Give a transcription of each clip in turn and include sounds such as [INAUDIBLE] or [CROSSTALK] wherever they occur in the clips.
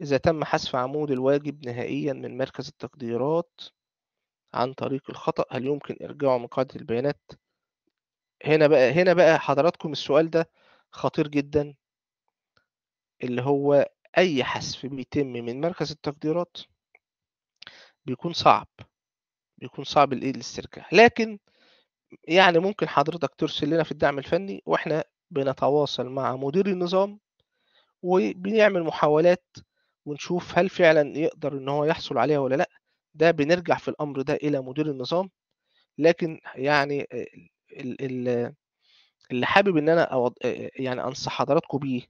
إذا تم حذف عمود الواجب نهائيا من مركز التقديرات عن طريق الخطأ هل يمكن إرجاعه من قاعدة البيانات؟ هنا بقى هنا بقى حضراتكم السؤال ده خطير جدا اللي هو أي حذف بيتم من مركز التقديرات بيكون صعب بيكون صعب الإيه الاسترجاع لكن يعني ممكن حضرتك ترسل لنا في الدعم الفني وإحنا بنتواصل مع مدير النظام وبنعمل محاولات ونشوف هل فعلا يقدر ان هو يحصل عليها ولا لا ده بنرجع في الامر ده الى مدير النظام لكن يعني اللي حابب ان انا يعني انصح حضراتكم بيه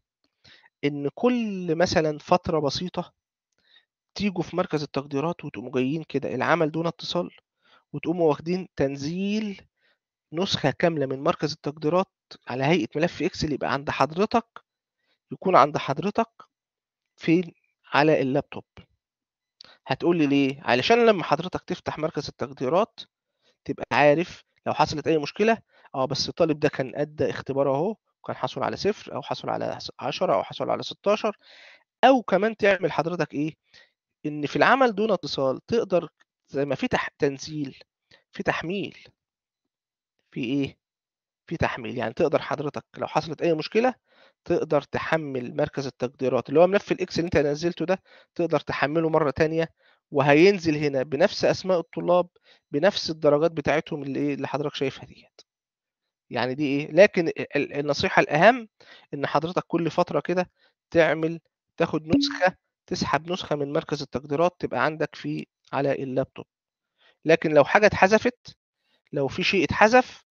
ان كل مثلا فتره بسيطه تيجوا في مركز التقديرات وتقوموا جايين كده العمل دون اتصال وتقوموا واخدين تنزيل نسخه كامله من مركز التقديرات على هيئه ملف اكسل يبقى عند حضرتك يكون عند حضرتك فين على اللابتوب هتقول لي ليه علشان لما حضرتك تفتح مركز التقديرات تبقى عارف لو حصلت اي مشكله اه بس الطالب ده كان ادى اختبار اهو كان حصل على صفر او حصل على 10 او حصل على 16 او كمان تعمل حضرتك ايه ان في العمل دون اتصال تقدر زي ما في تح... تنزيل في تحميل في ايه في تحميل يعني تقدر حضرتك لو حصلت اي مشكله تقدر تحمل مركز التقديرات اللي هو ملف الاكس اللي انت نزلته ده تقدر تحمله مره تانية وهينزل هنا بنفس اسماء الطلاب بنفس الدرجات بتاعتهم اللي ايه اللي حضرتك شايفها ديت يعني دي ايه لكن النصيحه الاهم ان حضرتك كل فتره كده تعمل تاخد نسخه تسحب نسخه من مركز التقديرات تبقى عندك في على اللابتوب لكن لو حاجه اتحذفت لو في شيء اتحذف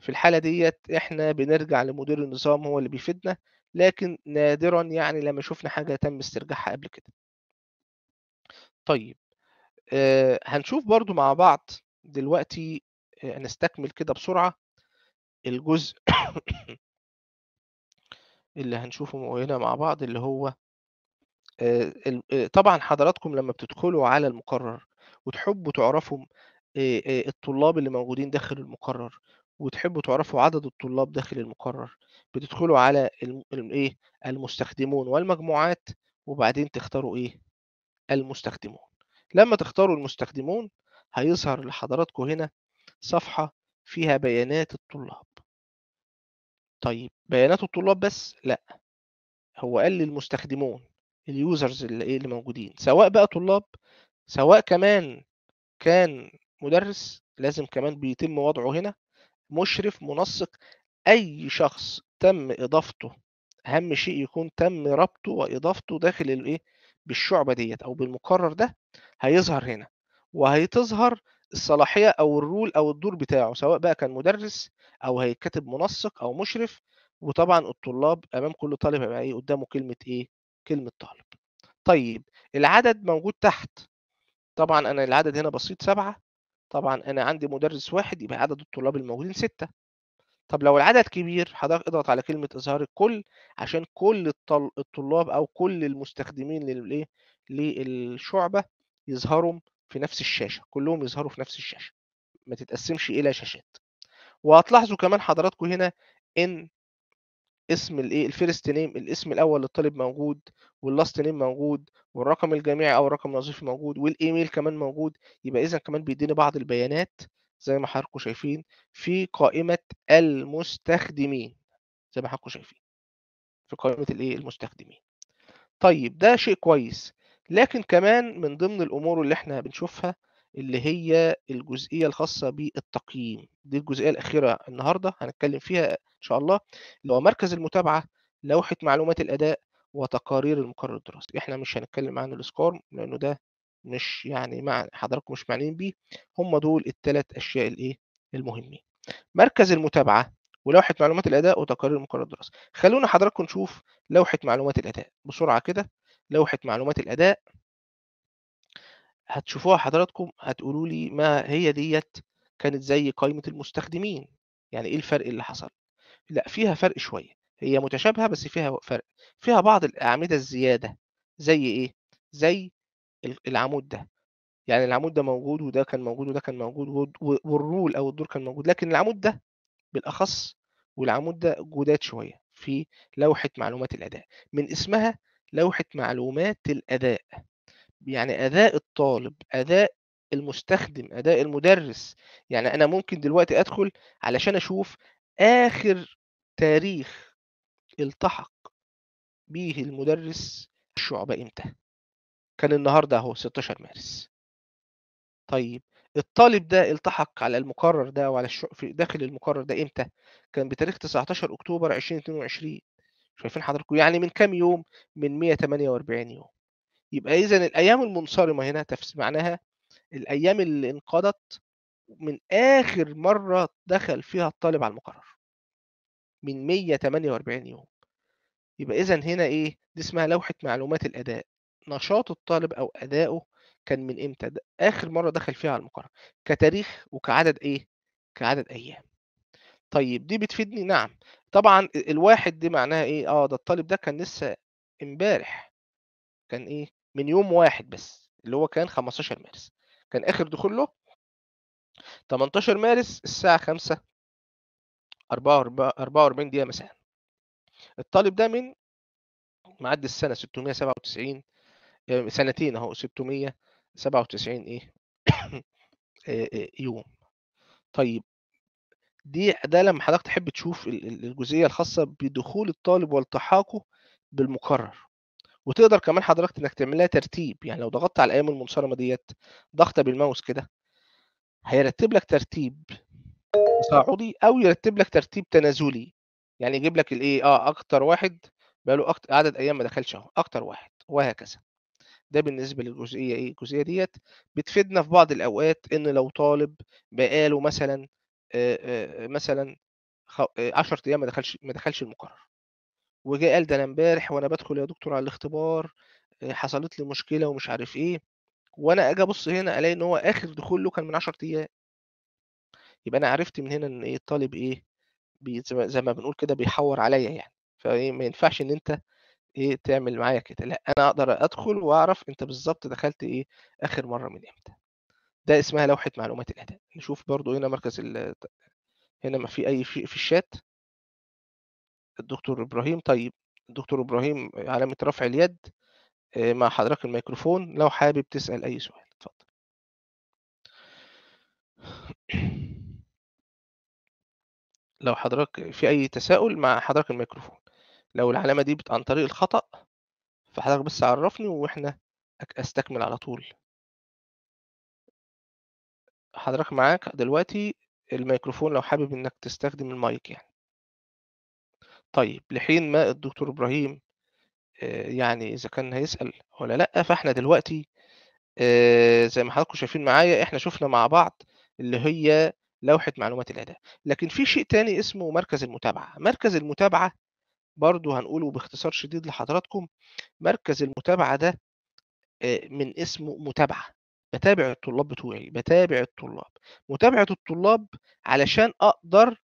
في الحالة ديت إحنا بنرجع لمدير النظام هو اللي بيفيدنا، لكن نادرًا يعني لمّا شُفنا حاجة تم استرجاعها قبل كده. طيب، هنشوف برضو مع بعض دلوقتي هنستكمل نستكمل كده بسرعة الجزء [COUGHS] اللي هنشوفه هنا مع بعض اللي هو طبعًا حضراتكم لمّا بتدخلوا على المقرر وتحبوا تعرفوا الطلاب اللي موجودين داخل المقرر وتحبوا تعرفوا عدد الطلاب داخل المقرر بتدخلوا على الايه المستخدمون والمجموعات وبعدين تختاروا ايه المستخدمون لما تختاروا المستخدمون هيظهر لحضراتكم هنا صفحة فيها بيانات الطلاب طيب بيانات الطلاب بس لا هو قال لي المستخدمون اليوزرز اللي ايه اللي موجودين سواء بقى طلاب سواء كمان كان مدرس لازم كمان بيتم وضعه هنا مشرف منسق اي شخص تم اضافته اهم شيء يكون تم ربطه واضافته داخل الايه بالشعبه ديت او بالمقرر ده هيظهر هنا وهيتظهر الصلاحيه او الرول او الدور بتاعه سواء بقى كان مدرس او هيتكتب منسق او مشرف وطبعا الطلاب امام كل طالب هيبقى ايه قدامه كلمه ايه كلمه طالب طيب العدد موجود تحت طبعا انا العدد هنا بسيط سبعة طبعا انا عندي مدرس واحد يبقى عدد الطلاب الموجودين ستة طب لو العدد كبير حضرتك اضغط على كلمة إظهار الكل عشان كل الطلاب أو كل المستخدمين للإيه للشعبة يظهروا في نفس الشاشة كلهم يظهروا في نفس الشاشة ما تتقسمش إلى شاشات وهتلاحظوا كمان حضراتكم هنا إن اسم الايه الفيرست نيم الاسم الاول للطالب موجود واللاست نيم موجود والرقم الجامعي او الرقم الوظيفي موجود والايميل كمان موجود يبقى اذا كمان بيديني بعض البيانات زي ما حضراتكم شايفين في قائمه المستخدمين زي ما حضراتكم شايفين في قائمه الايه المستخدمين طيب ده شيء كويس لكن كمان من ضمن الامور اللي احنا بنشوفها اللي هي الجزئية الخاصة بالتقييم دي الجزئية الأخيرة النهاردة هنتكلم فيها إن شاء الله اللي هو مركز المتابعة لوحة معلومات الأداء وتقارير المقرر الدراسي احنا مش هنتكلم عن السكور لأنه ده مش يعني مع حضراتكم مش معنيين بيه هم دول الثلاث أشياء الإيه المهمين مركز المتابعة ولوحة معلومات الأداء وتقارير المقرر الدراسي خلونا حضراتكم نشوف لوحة معلومات الأداء بسرعة كده لوحة معلومات الأداء هتشوفوها حضراتكم هتقولوا لي ما هي ديت كانت زي قائمة المستخدمين يعني ايه الفرق اللي حصل لا فيها فرق شوية هي متشابهة بس فيها فرق فيها بعض الأعمدة الزيادة زي ايه زي العمود ده يعني العمود ده موجود وده كان موجود وده كان موجود والرول او الدور كان موجود لكن العمود ده بالاخص والعمود ده جداد شويه في لوحه معلومات الاداء من اسمها لوحه معلومات الاداء يعني اداء الطالب اداء المستخدم اداء المدرس يعني انا ممكن دلوقتي ادخل علشان اشوف اخر تاريخ التحق به المدرس الشعبة امتى كان النهارده اهو 16 مارس طيب الطالب ده التحق على المقرر ده وعلى الشع... في داخل المقرر ده امتى كان بتاريخ 19 اكتوبر 2022 شايفين حضراتكم يعني من كام يوم من 148 يوم يبقى إذا الأيام المنصرمة هنا تفس معناها الأيام اللي انقضت من آخر مرة دخل فيها الطالب على المقرر من 148 يوم يبقى إذا هنا إيه دي اسمها لوحة معلومات الأداء نشاط الطالب أو اداؤه كان من إمتى آخر مرة دخل فيها على المقرر كتاريخ وكعدد إيه كعدد أيام طيب دي بتفيدني نعم طبعا الواحد دي معناها ايه اه ده الطالب ده كان لسه امبارح كان ايه من يوم واحد بس اللي هو كان 15 مارس كان اخر دخول له 18 مارس الساعه 5 44 دقيقه مساء الطالب ده من معدي السنه 697 آه، سنتين اهو 697 ايه [COUGHS] آه، آه، يوم طيب دي ده لما حضرتك تحب تشوف الجزئيه الخاصه بدخول الطالب والتحاقه بالمقرر وتقدر كمان حضرتك انك تعمل لها ترتيب يعني لو ضغطت على الايام المنصرمه ديت ضغطه بالماوس كده هيرتب لك ترتيب تصاعدي او يرتب لك ترتيب تنازلي يعني يجيب لك الايه اه اكتر واحد بقاله أكتر عدد ايام ما دخلش اهو اكتر واحد وهكذا ده بالنسبه للجزئيه ايه الجزئيه ديت بتفيدنا في بعض الاوقات ان لو طالب بقاله مثلا آآ آآ مثلا 10 ايام ما دخلش ما دخلش المقرر وجه قال ده انا امبارح وانا بدخل يا دكتور على الاختبار آه، حصلت لي مشكله ومش عارف ايه وانا اجي ابص هنا الاقي ان هو اخر دخول له كان من 10 ايام يبقى انا عرفت من هنا ان ايه الطالب ايه بي زي ما بنقول كده بيحور عليا يعني فايه ما ينفعش ان انت ايه تعمل معايا كده لا انا اقدر ادخل واعرف انت بالظبط دخلت ايه اخر مره من امتى ده اسمها لوحه معلومات الاداء نشوف برضو هنا مركز هنا ما في اي في, في الشات الدكتور إبراهيم طيب الدكتور إبراهيم علامة رفع اليد آه، مع حضرتك الميكروفون لو حابب تسأل أي سؤال اتفضل [CLEARS THROAT] لو حضرتك في أي تساؤل مع حضرتك الميكروفون لو العلامة دي عن طريق الخطأ فحضرتك بس عرفني وإحنا أستكمل على طول حضرتك معاك دلوقتي الميكروفون لو حابب إنك تستخدم المايك يعني طيب لحين ما الدكتور إبراهيم آه، يعني إذا كان هيسأل ولا لأ فإحنا دلوقتي آه، زي ما حضراتكم شايفين معايا إحنا شفنا مع بعض اللي هي لوحة معلومات الأداء لكن في شيء تاني اسمه مركز المتابعة مركز المتابعة برضو هنقوله باختصار شديد لحضراتكم مركز المتابعة ده آه، من اسمه متابعة بتابع الطلاب بتوعي بتابع الطلاب متابعة الطلاب علشان أقدر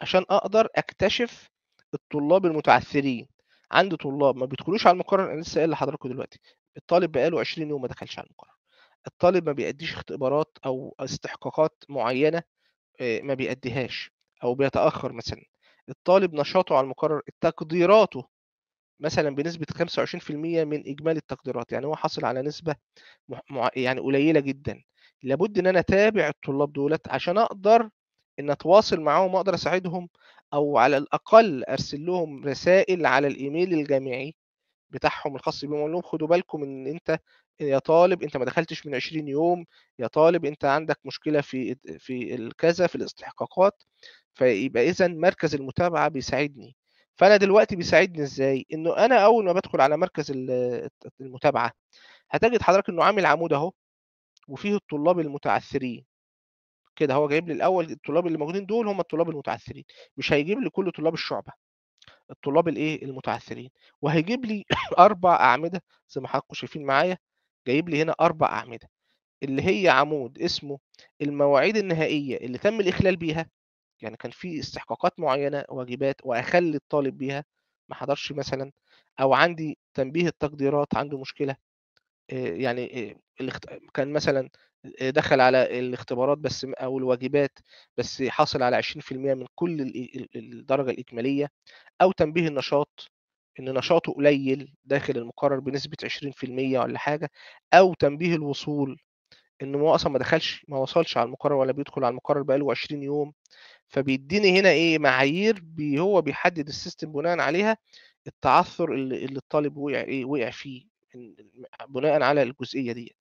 عشان أقدر أكتشف الطلاب المتعثرين عندي طلاب ما بيدخلوش على المقرر انا لسه قايل لحضراتكم دلوقتي الطالب بقاله 20 يوم ما دخلش على المقرر الطالب ما بيأديش اختبارات او استحقاقات معينه آه، ما بيأديهاش او بيتأخر مثلا الطالب نشاطه على المقرر تقديراته مثلا بنسبه 25% من اجمالي التقديرات يعني هو حاصل على نسبه مع... يعني قليله جدا لابد ان انا اتابع الطلاب دولت عشان اقدر ان اتواصل معاهم واقدر اساعدهم او على الاقل ارسل لهم رسائل على الايميل الجامعي بتاعهم الخاص بيهم اقول لهم خدوا بالكم ان انت يا طالب انت ما دخلتش من 20 يوم يا طالب انت عندك مشكله في في الكذا في الاستحقاقات فيبقى اذا مركز المتابعه بيساعدني فانا دلوقتي بيساعدني ازاي انه انا اول ما بدخل على مركز المتابعه هتجد حضرتك انه عامل عمود اهو وفيه الطلاب المتعثرين كده هو جايب لي الاول الطلاب اللي موجودين دول هم الطلاب المتعثرين مش هيجيب لي كل طلاب الشعبه الطلاب الايه المتعثرين وهيجيب لي [COUGHS] اربع اعمده زي ما حضراتكم شايفين معايا جايب لي هنا اربع اعمده اللي هي عمود اسمه المواعيد النهائيه اللي تم الاخلال بيها يعني كان في استحقاقات معينه واجبات واخلي الطالب بيها ما حضرش مثلا او عندي تنبيه التقديرات عنده مشكله يعني كان مثلًا دخل على الاختبارات بس أو الواجبات، بس حاصل على 20% من كل الدرجة الإجمالية، أو تنبيه النشاط إن نشاطه قليل داخل المقرر بنسبة 20% ولا حاجة، أو تنبيه الوصول إن هو أصلًا ما دخلش ما وصلش على المقرر ولا بيدخل على المقرر بقاله 20 يوم، فبيدّيني هنا إيه معايير بي هو بيحدد السيستم بناءً عليها التعثُّر اللي اللي الطالب وقع إيه وقع فيه. بناء على الجزئيه دي